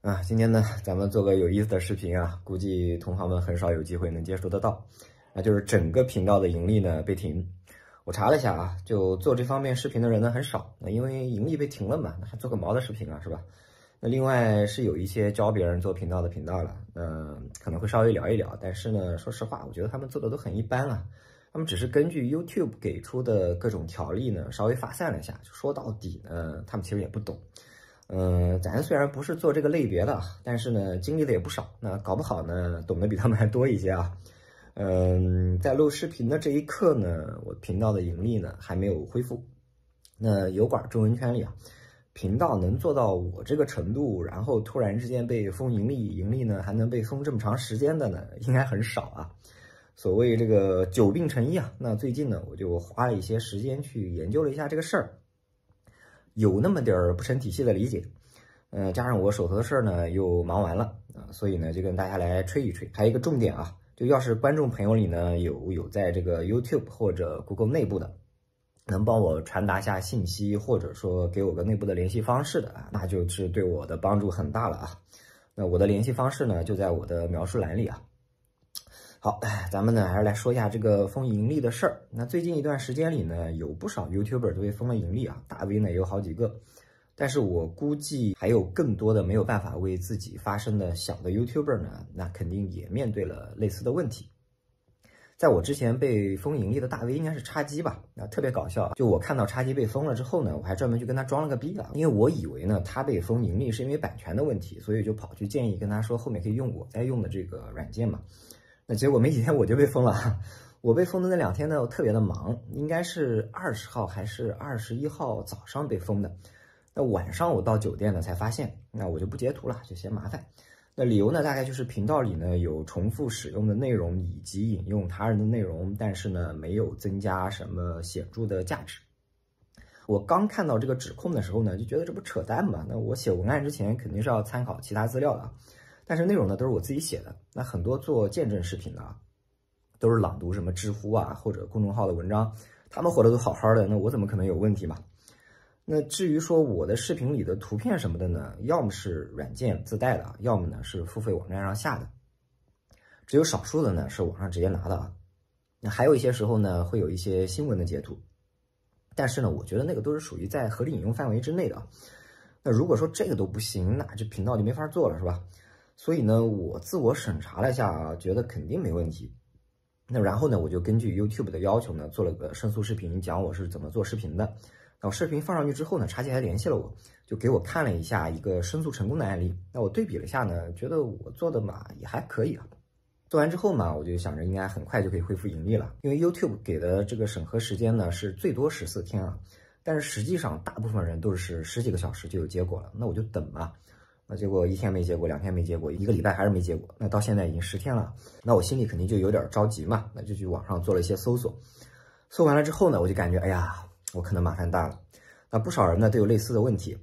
啊，今天呢，咱们做个有意思的视频啊，估计同行们很少有机会能接触得到。那就是整个频道的盈利呢被停。我查了一下啊，就做这方面视频的人呢很少。那因为盈利被停了嘛，那还做个毛的视频啊，是吧？那另外是有一些教别人做频道的频道了，嗯，可能会稍微聊一聊，但是呢，说实话，我觉得他们做的都很一般啊。他们只是根据 YouTube 给出的各种条例呢稍微发散了一下，说到底呢，他们其实也不懂。嗯，咱虽然不是做这个类别的，但是呢，经历的也不少。那搞不好呢，懂得比他们还多一些啊。嗯，在录视频的这一刻呢，我频道的盈利呢还没有恢复。那油管中文圈里啊，频道能做到我这个程度，然后突然之间被封盈利，盈利呢还能被封这么长时间的呢，应该很少啊。所谓这个久病成医啊，那最近呢，我就花了一些时间去研究了一下这个事儿。有那么点儿不成体系的理解，嗯，加上我手头的事儿呢又忙完了啊，所以呢就跟大家来吹一吹。还有一个重点啊，就要是观众朋友里呢有有在这个 YouTube 或者 Google 内部的，能帮我传达下信息，或者说给我个内部的联系方式的啊，那就是对我的帮助很大了啊。那我的联系方式呢就在我的描述栏里啊。好，咱们呢还是来说一下这个封盈利的事儿。那最近一段时间里呢，有不少 YouTuber 都被封了盈利啊，大 V 呢也有好几个，但是我估计还有更多的没有办法为自己发声的小的 YouTuber 呢，那肯定也面对了类似的问题。在我之前被封盈利的大 V 应该是叉机吧，那特别搞笑。就我看到叉机被封了之后呢，我还专门去跟他装了个逼啊，因为我以为呢他被封盈利是因为版权的问题，所以就跑去建议跟他说后面可以用我在用的这个软件嘛。那结果没几天我就被封了，我被封的那两天呢，我特别的忙，应该是二十号还是二十一号早上被封的，那晚上我到酒店呢才发现，那我就不截图了，就嫌麻烦。那理由呢，大概就是频道里呢有重复使用的内容以及引用他人的内容，但是呢没有增加什么显著的价值。我刚看到这个指控的时候呢，就觉得这不扯淡嘛？那我写文案之前肯定是要参考其他资料的但是内容呢都是我自己写的，那很多做见证视频的，都是朗读什么知乎啊或者公众号的文章，他们活得都好好的，那我怎么可能有问题嘛？那至于说我的视频里的图片什么的呢，要么是软件自带的，要么呢是付费网站上下的，只有少数的呢是网上直接拿的啊。那还有一些时候呢会有一些新闻的截图，但是呢我觉得那个都是属于在合理引用范围之内的。那如果说这个都不行，那这频道就没法做了，是吧？所以呢，我自我审查了一下啊，觉得肯定没问题。那然后呢，我就根据 YouTube 的要求呢，做了个申诉视频，讲我是怎么做视频的。那视频放上去之后呢，茶几还联系了我，就给我看了一下一个申诉成功的案例。那我对比了一下呢，觉得我做的嘛也还可以啊。做完之后嘛，我就想着应该很快就可以恢复盈利了，因为 YouTube 给的这个审核时间呢是最多十四天啊。但是实际上大部分人都是十几个小时就有结果了，那我就等吧。那结果一天没结果，两天没结果，一个礼拜还是没结果。那到现在已经十天了，那我心里肯定就有点着急嘛。那就去网上做了一些搜索，搜完了之后呢，我就感觉，哎呀，我可能麻烦大了。那不少人呢都有类似的问题，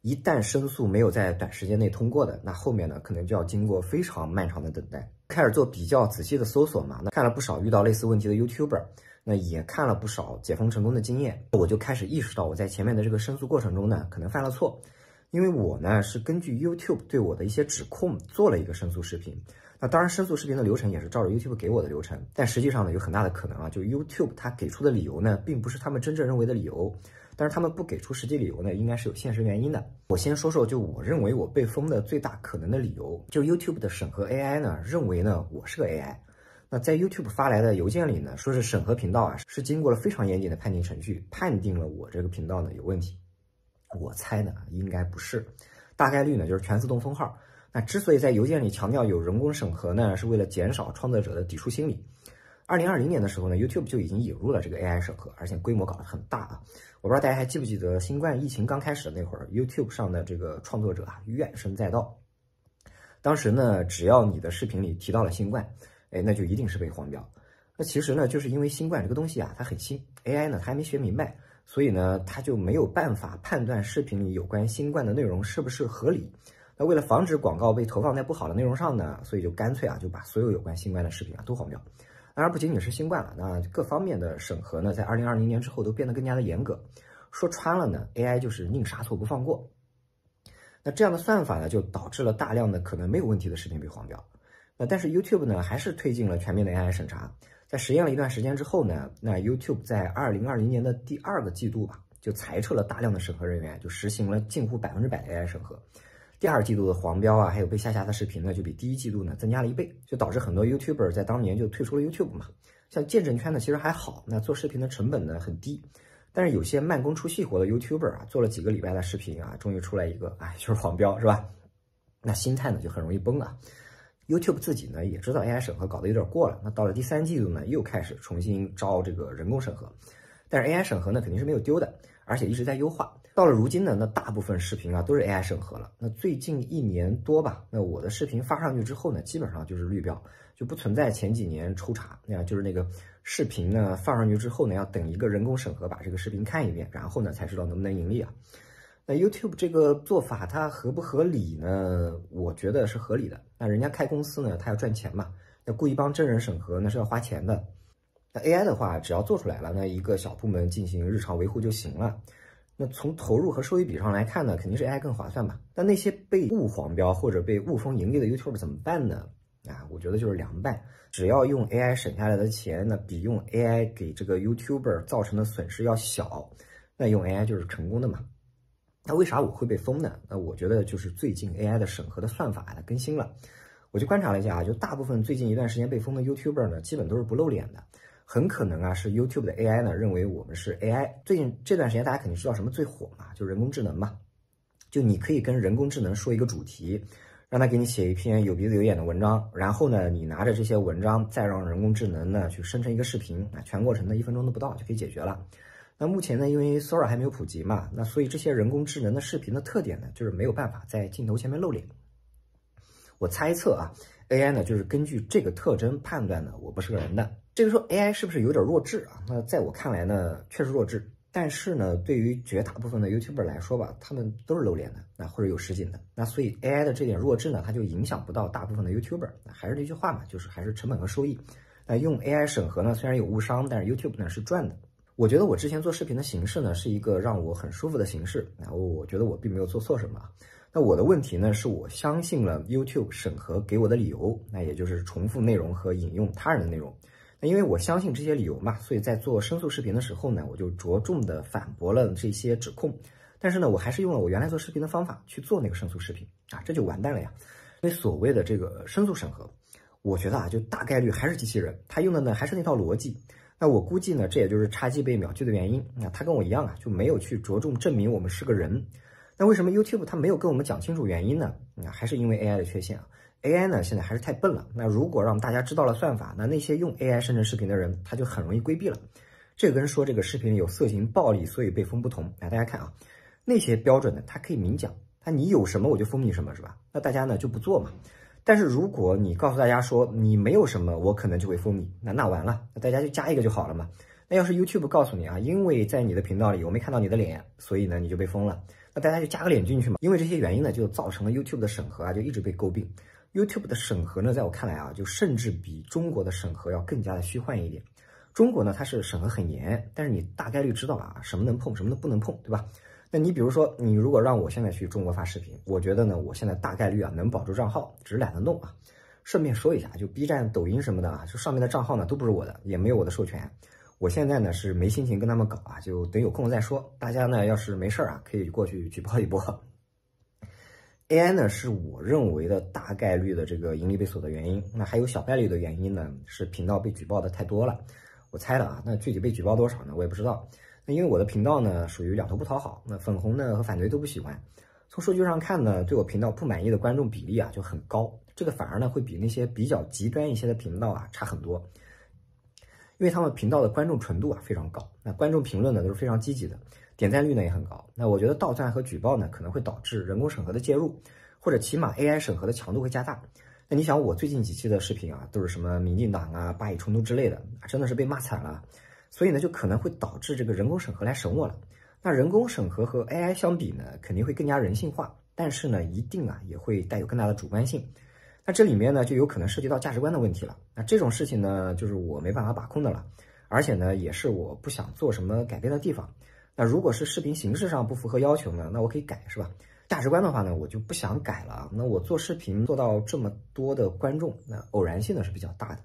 一旦申诉没有在短时间内通过的，那后面呢可能就要经过非常漫长的等待。开始做比较仔细的搜索嘛，那看了不少遇到类似问题的 YouTuber，那也看了不少解封成功的经验，我就开始意识到我在前面的这个申诉过程中呢，可能犯了错。因为我呢是根据 YouTube 对我的一些指控做了一个申诉视频，那当然申诉视频的流程也是照着 YouTube 给我的流程，但实际上呢有很大的可能啊，就 YouTube 它给出的理由呢并不是他们真正认为的理由，但是他们不给出实际理由呢应该是有现实原因的。我先说说就我认为我被封的最大可能的理由，就 YouTube 的审核 AI 呢认为呢我是个 AI，那在 YouTube 发来的邮件里呢说是审核频道啊是经过了非常严谨的判定程序，判定了我这个频道呢有问题。我猜呢，应该不是，大概率呢就是全自动封号。那之所以在邮件里强调有人工审核呢，是为了减少创作者的抵触心理。二零二零年的时候呢，YouTube 就已经引入了这个 AI 审核，而且规模搞得很大啊。我不知道大家还记不记得，新冠疫情刚开始的那会儿，YouTube 上的这个创作者啊，怨声载道。当时呢，只要你的视频里提到了新冠，哎，那就一定是被黄标。那其实呢，就是因为新冠这个东西啊，它很新，AI 呢，它还没学明白。所以呢，它就没有办法判断视频里有关新冠的内容是不是合理。那为了防止广告被投放在不好的内容上呢，所以就干脆啊，就把所有有关新冠的视频啊都黄掉。当然不仅仅是新冠了，那各方面的审核呢，在二零二零年之后都变得更加的严格。说穿了呢，AI 就是宁杀错不放过。那这样的算法呢，就导致了大量的可能没有问题的视频被黄掉。那但是 YouTube 呢，还是推进了全面的 AI 审查。在实验了一段时间之后呢，那 YouTube 在二零二零年的第二个季度吧，就裁撤了大量的审核人员，就实行了近乎百分之百的 AI 审核。第二季度的黄标啊，还有被下架的视频呢，就比第一季度呢增加了一倍，就导致很多 YouTuber 在当年就退出了 YouTube 嘛。像见证圈呢，其实还好，那做视频的成本呢很低，但是有些慢工出细活的 YouTuber 啊，做了几个礼拜的视频啊，终于出来一个，哎，就是黄标是吧？那心态呢就很容易崩啊。YouTube 自己呢也知道 AI 审核搞得有点过了，那到了第三季度呢又开始重新招这个人工审核，但是 AI 审核呢肯定是没有丢的，而且一直在优化。到了如今呢，那大部分视频啊都是 AI 审核了。那最近一年多吧，那我的视频发上去之后呢，基本上就是绿标，就不存在前几年抽查那样，就是那个视频呢放上去之后呢要等一个人工审核把这个视频看一遍，然后呢才知道能不能盈利啊。那 YouTube 这个做法它合不合理呢？我觉得是合理的。那人家开公司呢，他要赚钱嘛。那故意帮真人审核，那是要花钱的。那 AI 的话，只要做出来了，那一个小部门进行日常维护就行了。那从投入和收益比上来看呢，肯定是 AI 更划算吧。那那些被误黄标或者被误封盈利的 YouTube 怎么办呢？啊，我觉得就是凉拌。只要用 AI 省下来的钱，那比用 AI 给这个 YouTuber 造成的损失要小，那用 AI 就是成功的嘛。那为啥我会被封呢？那我觉得就是最近 AI 的审核的算法它更新了。我去观察了一下啊，就大部分最近一段时间被封的 YouTuber 呢，基本都是不露脸的。很可能啊，是 YouTube 的 AI 呢认为我们是 AI。最近这段时间大家肯定知道什么最火嘛，就人工智能嘛。就你可以跟人工智能说一个主题，让他给你写一篇有鼻子有眼的文章，然后呢，你拿着这些文章再让人工智能呢去生成一个视频啊，全过程呢一分钟都不到就可以解决了。那目前呢，因为 Sora 还没有普及嘛，那所以这些人工智能的视频的特点呢，就是没有办法在镜头前面露脸。我猜测啊，AI 呢就是根据这个特征判断呢，我不是个人的。这个时候 AI 是不是有点弱智啊？那在我看来呢，确实弱智。但是呢，对于绝大部分的 YouTuber 来说吧，他们都是露脸的，那或者有实景的。那所以 AI 的这点弱智呢，它就影响不到大部分的 YouTuber。那还是那句话嘛，就是还是成本和收益。那用 AI 审核呢，虽然有误伤，但是 YouTube 呢是赚的。我觉得我之前做视频的形式呢，是一个让我很舒服的形式，然后我觉得我并没有做错什么。那我的问题呢，是我相信了 YouTube 审核给我的理由，那也就是重复内容和引用他人的内容。那因为我相信这些理由嘛，所以在做申诉视频的时候呢，我就着重的反驳了这些指控。但是呢，我还是用了我原来做视频的方法去做那个申诉视频啊，这就完蛋了呀。因为所谓的这个申诉审核，我觉得啊，就大概率还是机器人，他用的呢还是那套逻辑。那我估计呢，这也就是差距被秒拒的原因。那他跟我一样啊，就没有去着重证明我们是个人。那为什么 YouTube 他没有跟我们讲清楚原因呢？那还是因为 AI 的缺陷啊。AI 呢现在还是太笨了。那如果让大家知道了算法，那那些用 AI 生成视频的人，他就很容易规避了。这跟说这个视频里有色情暴力，所以被封不同。来，大家看啊，那些标准呢，他可以明讲，它你有什么我就封你什么是吧？那大家呢就不做嘛。但是如果你告诉大家说你没有什么，我可能就会封你，那那完了，那大家就加一个就好了嘛。那要是 YouTube 告诉你啊，因为在你的频道里我没看到你的脸，所以呢你就被封了，那大家就加个脸进去嘛。因为这些原因呢，就造成了 YouTube 的审核啊，就一直被诟病。YouTube 的审核呢，在我看来啊，就甚至比中国的审核要更加的虚幻一点。中国呢，它是审核很严，但是你大概率知道啊，什么能碰，什么都不能碰，对吧？那你比如说，你如果让我现在去中国发视频，我觉得呢，我现在大概率啊能保住账号，只是懒得弄啊。顺便说一下，就 B 站、抖音什么的啊，就上面的账号呢都不是我的，也没有我的授权。我现在呢是没心情跟他们搞啊，就等有空再说。大家呢要是没事儿啊，可以过去举报一波。AI 呢是我认为的大概率的这个盈利被锁的原因。那还有小概率的原因呢，是频道被举报的太多了。我猜的啊，那具体被举报多少呢？我也不知道。那因为我的频道呢，属于两头不讨好，那粉红呢和反对都不喜欢。从数据上看呢，对我频道不满意的观众比例啊就很高，这个反而呢会比那些比较极端一些的频道啊差很多，因为他们频道的观众纯度啊非常高，那观众评论呢都是非常积极的，点赞率呢也很高。那我觉得盗赞和举报呢可能会导致人工审核的介入，或者起码 AI 审核的强度会加大。那你想，我最近几期的视频啊都是什么民进党啊、巴以冲突之类的，真的是被骂惨了。所以呢，就可能会导致这个人工审核来审我了。那人工审核和 AI 相比呢，肯定会更加人性化，但是呢，一定啊也会带有更大的主观性。那这里面呢，就有可能涉及到价值观的问题了。那这种事情呢，就是我没办法把控的了，而且呢，也是我不想做什么改变的地方。那如果是视频形式上不符合要求呢，那我可以改，是吧？价值观的话呢，我就不想改了。那我做视频做到这么多的观众，那偶然性呢是比较大的。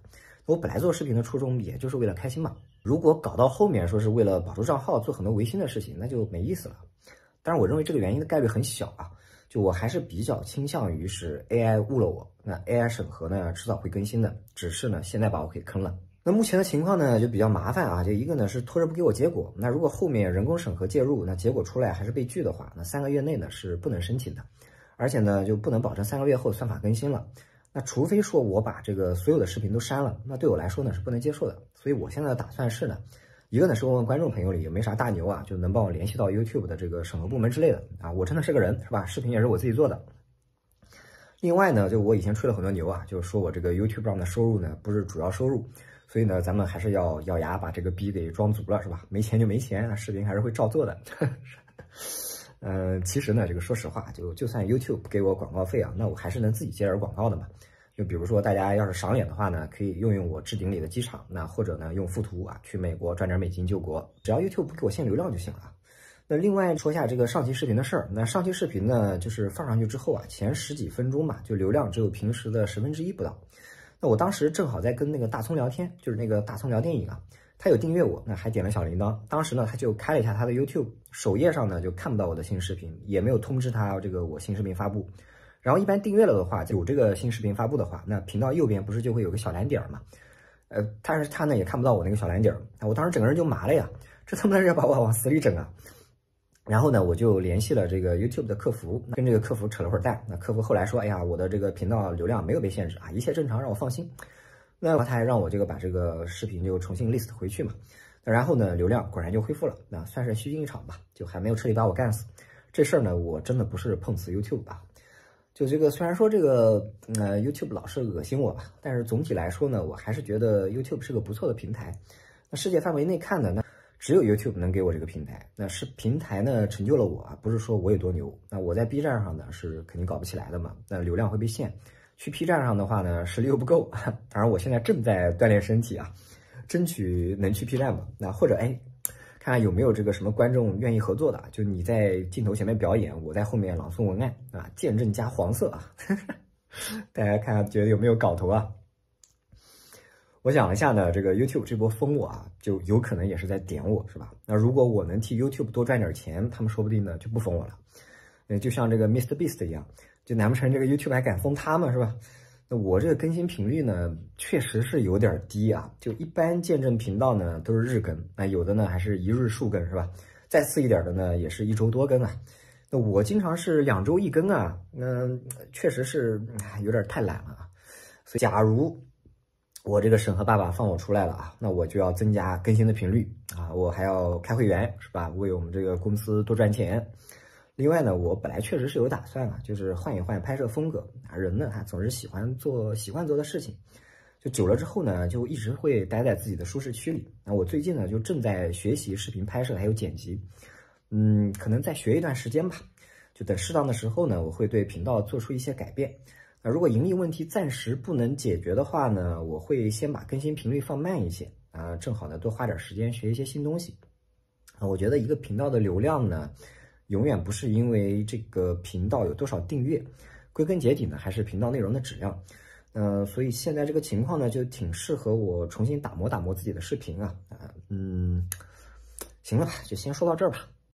我本来做视频的初衷也就是为了开心嘛。如果搞到后面说是为了保住账号做很多违心的事情，那就没意思了。但是我认为这个原因的概率很小啊，就我还是比较倾向于是 AI 误了我。那 AI 审核呢，迟早会更新的，只是呢现在把我给坑了。那目前的情况呢就比较麻烦啊，就一个呢是拖着不给我结果。那如果后面人工审核介入，那结果出来还是被拒的话，那三个月内呢是不能申请的，而且呢就不能保证三个月后算法更新了。那除非说我把这个所有的视频都删了，那对我来说呢是不能接受的。所以我现在的打算是呢，一个呢是问问观众朋友里有没啥大牛啊，就能帮我联系到 YouTube 的这个审核部门之类的啊。我真的是个人是吧？视频也是我自己做的。另外呢，就我以前吹了很多牛啊，就是说我这个 YouTube 上的收入呢不是主要收入，所以呢咱们还是要咬牙把这个逼给装足了是吧？没钱就没钱，视频还是会照做的。嗯，其实呢，这个说实话，就就算 YouTube 给我广告费啊，那我还是能自己接点广告的嘛。就比如说，大家要是赏脸的话呢，可以用用我置顶里的机场，那或者呢，用附图啊，去美国赚点美金救国，只要 YouTube 不给我限流量就行了。那另外说一下这个上期视频的事儿，那上期视频呢，就是放上去之后啊，前十几分钟吧，就流量只有平时的十分之一不到。那我当时正好在跟那个大葱聊天，就是那个大葱聊电影啊。他有订阅我，那还点了小铃铛。当时呢，他就开了一下他的 YouTube 首页上呢，就看不到我的新视频，也没有通知他这个我新视频发布。然后一般订阅了的话，有这个新视频发布的话，那频道右边不是就会有个小蓝点儿嘛？呃，但是他呢也看不到我那个小蓝点儿。那我当时整个人就麻了呀，这他妈是要把我往死里整啊！然后呢，我就联系了这个 YouTube 的客服，跟这个客服扯了会儿蛋。那客服后来说，哎呀，我的这个频道流量没有被限制啊，一切正常，让我放心。那他还让我这个把这个视频就重新 list 回去嘛，那然后呢，流量果然就恢复了，那算是虚惊一场吧，就还没有彻底把我干死。这事儿呢，我真的不是碰瓷 YouTube 啊，就这个虽然说这个呃 YouTube 老是恶心我吧，但是总体来说呢，我还是觉得 YouTube 是个不错的平台。那世界范围内看的，那只有 YouTube 能给我这个平台，那是平台呢成就了我啊，不是说我有多牛。那我在 B 站上呢是肯定搞不起来的嘛，那流量会被限。去 P 站上的话呢，实力又不够，然我现在正在锻炼身体啊，争取能去 P 站吧。那或者哎，看看有没有这个什么观众愿意合作的，就你在镜头前面表演，我在后面朗诵文案啊，见证加黄色啊，大家看看觉得有没有搞头啊？我想了一下呢，这个 YouTube 这波封我啊，就有可能也是在点我是吧？那如果我能替 YouTube 多赚点钱，他们说不定呢就不封我了。那就像这个 Mr Beast 一样。就难不成这个 YouTube 还敢封他吗？是吧？那我这个更新频率呢，确实是有点低啊。就一般见证频道呢都是日更，那有的呢还是一日数更，是吧？再次一点的呢也是一周多更啊。那我经常是两周一更啊，那确实是有点太懒了啊。所以，假如我这个审核爸爸放我出来了啊，那我就要增加更新的频率啊，我还要开会员，是吧？为我们这个公司多赚钱。另外呢，我本来确实是有打算啊，就是换一换拍摄风格。人呢，他总是喜欢做喜欢做的事情，就久了之后呢，就一直会待在自己的舒适区里。那我最近呢，就正在学习视频拍摄还有剪辑，嗯，可能再学一段时间吧。就等适当的时候呢，我会对频道做出一些改变。那如果盈利问题暂时不能解决的话呢，我会先把更新频率放慢一些啊，正好呢多花点时间学一些新东西。啊，我觉得一个频道的流量呢。永远不是因为这个频道有多少订阅，归根结底呢，还是频道内容的质量。呃，所以现在这个情况呢，就挺适合我重新打磨打磨自己的视频啊啊，嗯，行了，吧，就先说到这儿吧。